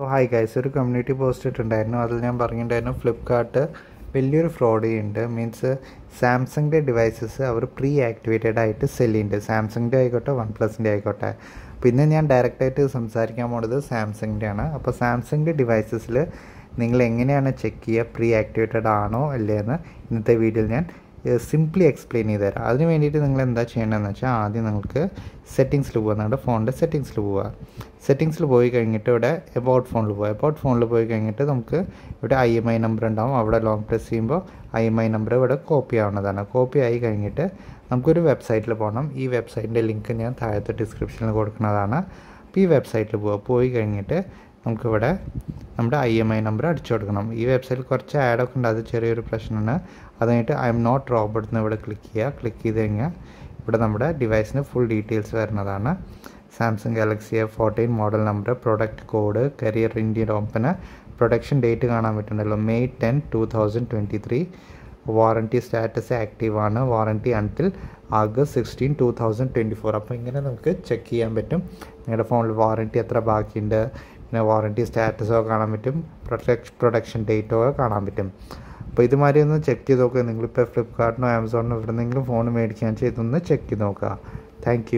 so hi guys ഒരു community post ഇട്ടുണ്ടായിരുന്നു അതിൽ ഞാൻ പറഞ്ഞിട്ടുണ്ടായിരുന്നു ഫ്ലിപ്കാർട്ട് വലിയൊരു ഫ്രോഡ് ചെയ്യുന്നുണ്ട് മീൻസ് സാംസങ്ങിൻ്റെ ഡിവൈസസ് അവർ പ്രീ ആക്ടിവേറ്റഡ് ആയിട്ട് സെൽ ചെയ്യുന്നുണ്ട് സാംസങ്ങിൻ്റെ ആയിക്കോട്ടെ വൺ പ്ലസിൻ്റെ ആയിക്കോട്ടെ പിന്നെ ഞാൻ ഡയറക്റ്റായിട്ട് സംസാരിക്കാൻ പോണത് സാംസങ്ങിൻ്റെ ആണ് അപ്പോൾ സാംസങ്ങിൻ്റെ ഡിവൈസസിൽ നിങ്ങൾ എങ്ങനെയാണ് ചെക്ക് ചെയ്യുക പ്രീ ആക്ടിവേറ്റഡ് ആണോ അല്ലേ എന്ന് ഇന്നത്തെ വീഡിയോയിൽ ഞാൻ സിംപ്ലി എക്സ്പ്ലെയിൻ ചെയ്ത് തരാം അതിന് വേണ്ടിയിട്ട് നിങ്ങൾ എന്താ ചെയ്യേണ്ടതെന്ന് വെച്ചാൽ ആദ്യം നിങ്ങൾക്ക് സെറ്റിങ്സിൽ പോവുക നിങ്ങളുടെ ഫോണിൻ്റെ സെറ്റിങ്സിൽ പോവുക സെറ്റിങ്സിൽ പോയി കഴിഞ്ഞിട്ട് ഇവിടെ എബൌട്ട് ഫോണിൽ പോവുക എബൌട്ട് ഫോണിൽ പോയി കഴിഞ്ഞിട്ട് നമുക്ക് ഇവിടെ ഐ എം ഐ നമ്പർ ഉണ്ടാവും അവിടെ ലോങ് പ്രസ് ചെയ്യുമ്പോൾ ഐ എം ഐ നമ്പർ ഇവിടെ കോപ്പി ആവുന്നതാണ് കോപ്പി ആയി കഴിഞ്ഞിട്ട് നമുക്കൊരു വെബ്സൈറ്റിൽ പോകണം ഈ വെബ്സൈറ്റിൻ്റെ ലിങ്ക് ഞാൻ താഴത്തെ ഡിസ്ക്രിപ്ഷനിൽ കൊടുക്കുന്നതാണ് അപ്പോൾ ഈ വെബ്സൈറ്റിൽ പോവുക പോയി കഴിഞ്ഞിട്ട് നമുക്കിവിടെ നമ്മുടെ ഐ എം ഐ നമ്പർ അടിച്ചു കൊടുക്കണം ഈ വെബ്സൈറ്റിൽ കുറച്ച് ആഡൊക്കെ ഉണ്ട് അത് ചെറിയൊരു പ്രശ്നമാണ് അതുകഴിഞ്ഞിട്ട് ഐ എം നോട്ട് റോബോട്ട് എന്ന് ഇവിടെ ക്ലിക്ക് ചെയ്യുക ക്ലിക്ക് ചെയ്ത് കഴിഞ്ഞാൽ ഇവിടെ നമ്മുടെ ഡിവൈസിന് ഫുൾ ഡീറ്റെയിൽസ് വരുന്നതാണ് Samsung Galaxy F fourteen model number product code carrier Indian open production date കാണാൻ പറ്റുന്നല്ലോ May ten two thousand twenty three warranty status active ആണ് warranty until August sixteen two thousand twenty four അപ്പോൾ ഇങ്ങനെ നമുക്ക് check ചെയ്യാൻ പറ്റും നിങ്ങളുടെ ഫോണിൽ വാറണ്ടി എത്ര ബാക്കിയുണ്ട് പിന്നെ വാറണ്ടി സ്റ്റാറ്റസൊക്കെ കാണാൻ പറ്റും പ്രൊട്ടക്ഷൻ പ്രൊഡക്ഷൻ ഡേറ്റൊക്കെ കാണാൻ പറ്റും അപ്പോൾ ഇതുമാതിരി ഒന്ന് ചെക്ക് ചെയ്ത് നോക്കുക നിങ്ങളിപ്പോൾ ഫ്ലിപ്കാർട്ടിനോ ആമസോണിനോ എവിടെ നിന്നെങ്കിലും ഫോൺ മേടിക്കുകയാണെന്ന് വെച്ചാൽ ഇതൊന്ന് ചെക്ക് ചെയ്ത് നോക്കുക താങ്ക്